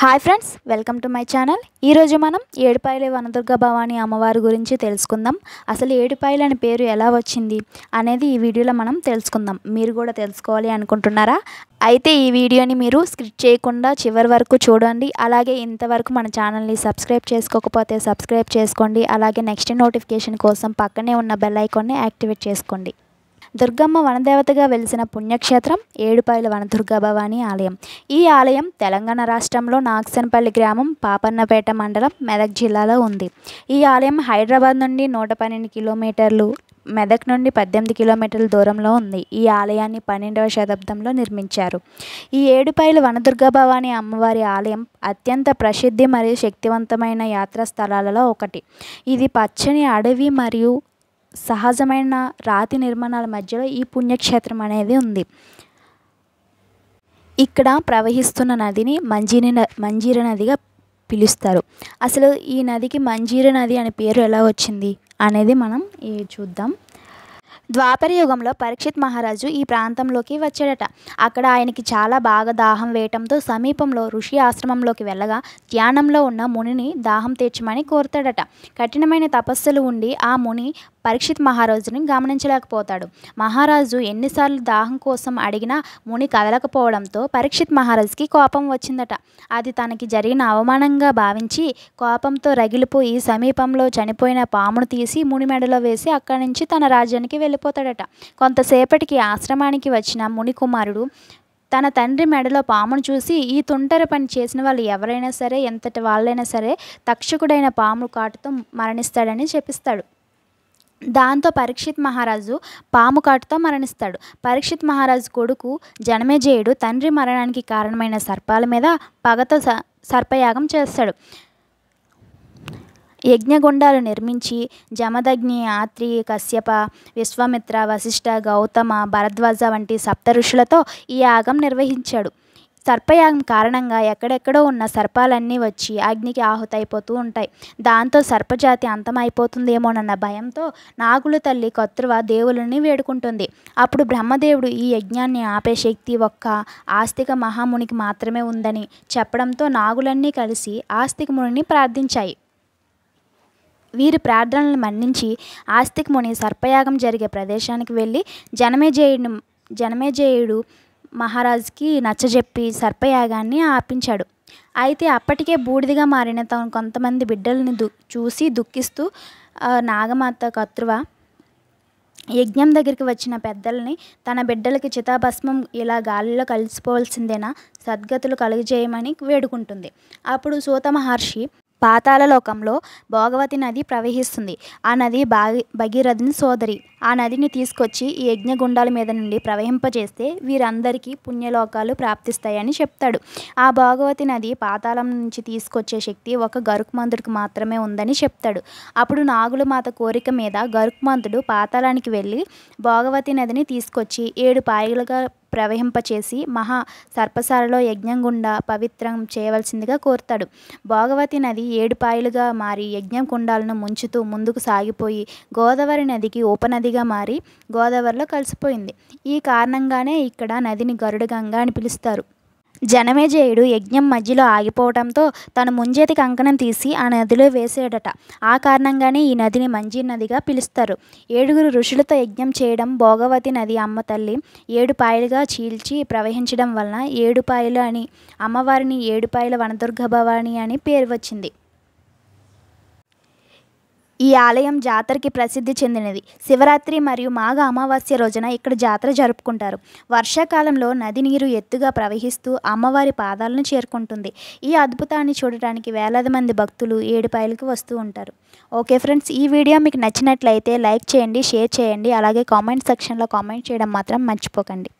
hi friends welcome to my channel ఈరోజు మనం ఏడుపాయలు వనదుర్గ భవాని అమ్మవారి గురించి తెలుసుకుందాం అసలు ఏడుపాయలు అనే పేరు ఎలా వచ్చింది అనేది ఈ వీడియోలో మనం తెలుసుకుందాం మీరు కూడా తెలుసుకోవాలి అనుకుంటున్నారా అయితే ఈ వీడియోని మీరు స్కిప్ చేయకుండా చివరి వరకు చూడండి అలాగే ఇంతవరకు మన ఛానల్ని సబ్స్క్రైబ్ చేసుకోకపోతే సబ్స్క్రైబ్ చేసుకోండి అలాగే నెక్స్ట్ నోటిఫికేషన్ కోసం పక్కనే ఉన్న బెల్ ఐకాన్ని యాక్టివేట్ చేసుకోండి దుర్గమ్మ వనదేవతగా వెలిసిన పుణ్యక్షేత్రం ఏడుపాయల వనదుర్గా భవాని ఆలయం ఈ ఆలయం తెలంగాణ రాష్ట్రంలో నాగసనపల్లి గ్రామం పాపన్నపేట మండలం మెదక్ జిల్లాలో ఉంది ఈ ఆలయం హైదరాబాద్ నుండి నూట పన్నెండు కిలోమీటర్లు మెదక్ నుండి పద్దెనిమిది కిలోమీటర్ల దూరంలో ఉంది ఈ ఆలయాన్ని పన్నెండవ శతాబ్దంలో నిర్మించారు ఈ ఏడుపైల వనదుర్గా భవాని అమ్మవారి ఆలయం అత్యంత ప్రసిద్ధి మరియు శక్తివంతమైన యాత్రా స్థలాలలో ఒకటి ఇది పచ్చని అడవి మరియు సహజమైన రాతి నిర్మాణాల మధ్యలో ఈ పుణ్యక్షేత్రం అనేది ఉంది ఇక్కడ ప్రవహిస్తున్న నదిని మంజీరి మంజీర నదిగా పిలుస్తారు అసలు ఈ నదికి మంజీర నది అనే పేరు ఎలా వచ్చింది అనేది మనం చూద్దాం ద్వాపర యుగంలో పరీక్షిత్ మహారాజు ఈ ప్రాంతంలోకి వచ్చాడట అక్కడ ఆయనకి చాలా బాగా దాహం వేయటంతో సమీపంలో ఋషి ఆశ్రమంలోకి వెళ్ళగా ధ్యానంలో ఉన్న మునిని దాహం తీర్చమని కోరుతాడట కఠినమైన తపస్సులు ఉండి ఆ ముని పరీక్షిత్ మహారాజుని గమనించలేకపోతాడు మహారాజు ఎన్నిసార్లు దాహం కోసం అడిగినా ముని కదలకపోవడంతో పరీక్షిత్ మహారాజుకి కోపం వచ్చిందట అది తనకి జరిగిన అవమానంగా భావించి కోపంతో రగిలిపోయి సమీపంలో చనిపోయిన పామును తీసి ముని మెడలో వేసి అక్కడి నుంచి తన రాజ్యానికి వెళ్ళిపోతాడట కొంతసేపటికి ఆశ్రమానికి వచ్చిన ముని కుమారుడు తన తండ్రి మెడలో పామును చూసి ఈ తుంటర పని చేసిన వాళ్ళు ఎవరైనా సరే ఎంతటి వాళ్ళైనా సరే తక్షకుడైన పాము కాటుతో మరణిస్తాడని చెప్పిస్తాడు దాంతో పరీక్షిత్ మహారాజు పాము కాటుతో మరణిస్తాడు పరీక్షిత్ మహారాజు కొడుకు జనమేజయుడు తండ్రి మరణానికి కారణమైన సర్పాల మీద పగతో స సర్పయాగం చేస్తాడు యజ్ఞగుండాలు నిర్మించి జమదగ్ని ఆత్రి కశ్యప విశ్వామిత్ర వశిష్ఠ గౌతమ భరద్వాజ వంటి సప్త ఋషులతో ఈ యాగం నిర్వహించాడు సర్పయాగం కారణంగా ఎక్కడెక్కడో ఉన్న సర్పాలన్నీ వచ్చి అగ్నికి ఆహుతైపోతూ ఉంటాయి దాంతో సర్పజాతి అంతమైపోతుందేమోనన్న భయంతో నాగుల తల్లి కత్రువ దేవుళ్ళని వేడుకుంటుంది అప్పుడు బ్రహ్మదేవుడు ఈ యజ్ఞాన్ని ఆపే శక్తి ఒక్క ఆస్తిక మహామునికి మాత్రమే ఉందని చెప్పడంతో నాగులన్నీ కలిసి ఆస్తిక మునిని ప్రార్థించాయి వీరి ప్రార్థనలను మన్నించి ఆస్తికముని ముని సర్పయాగం జరిగే ప్రదేశానికి వెళ్ళి జనమేజయుడిని జనమేజయుడు మహారాజుకి నచ్చజెప్పి సర్పయాగాన్ని ఆపించాడు అయితే అప్పటికే బూడిదగా మారిన తన కొంతమంది బిడ్డల్ని దు చూసి దుఃఖిస్తూ నాగమాత కత్రువ యజ్ఞం దగ్గరికి వచ్చిన పెద్దల్ని తన బిడ్డలకి చితాభస్మం ఇలా గాలిలో కలిసిపోవాల్సిందేనా సద్గతులు కలుగజేయమని వేడుకుంటుంది అప్పుడు సూత మహర్షి పాతాళలోకంలో భోగవతి నది ప్రవహిస్తుంది ఆ నది భాగి భగీరథుని సోదరి ఆ నదిని తీసుకొచ్చి ఈ యజ్ఞగుండాల మీద నుండి ప్రవహింపజేస్తే వీరందరికీ పుణ్యలోకాలు ప్రాప్తిస్తాయని చెప్తాడు ఆ భోగవతి నది పాతాళం నుంచి తీసుకొచ్చే శక్తి ఒక గరుక్మంతుడికి మాత్రమే ఉందని చెప్తాడు అప్పుడు నాగుల మాత కోరిక మీద గరుక్మంతుడు పాతాళానికి వెళ్ళి భోగవతి నదిని తీసుకొచ్చి ఏడు పాయలుగా ప్రవహింపచేసి మహా సర్పసాలలో యజ్ఞం గుండా పవిత్రం చేయవలసిందిగా కోరుతాడు భోగవతి నది ఏడుపాయలుగా మారి యజ్ఞం కుండాలను ముంచుతూ ముందుకు సాగిపోయి గోదావరి నదికి ఉపనదిగా మారి గోదావరిలో కలిసిపోయింది ఈ కారణంగానే ఇక్కడ నదిని గరుడ గంగా అని పిలుస్తారు జయుడు యజ్ఞం మధ్యలో ఆగిపోవడంతో తను ముంజేతి కంకణం తీసి ఆ నదిలో వేసేడట ఆ కారణంగానే ఈ నదిని మంజీ నదిగా పిలుస్తారు ఏడుగురు ఋషులతో యజ్ఞం చేయడం భోగవతి నది అమ్మ తల్లి ఏడుపాయలుగా చీల్చి ప్రవహించడం వలన ఏడుపాయలు అని అమ్మవారిని ఏడుపాయల వనదుర్గ భవాని అని పేరు వచ్చింది ఈ ఆలయం జాతరకి ప్రసిద్ధి చెందినది శివరాత్రి మరియు మాఘ అమావాస్య రోజున ఇక్కడ జాతర జరుపుకుంటారు వర్షాకాలంలో నది నీరు ఎత్తుగా ప్రవహిస్తూ అమ్మవారి పాదాలను చేరుకుంటుంది ఈ అద్భుతాన్ని చూడటానికి వేలాది మంది భక్తులు ఏడుపాయలకు వస్తూ ఉంటారు ఓకే ఫ్రెండ్స్ ఈ వీడియో మీకు నచ్చినట్లయితే లైక్ చేయండి షేర్ చేయండి అలాగే కామెంట్ సెక్షన్లో కామెంట్ చేయడం మాత్రం మర్చిపోకండి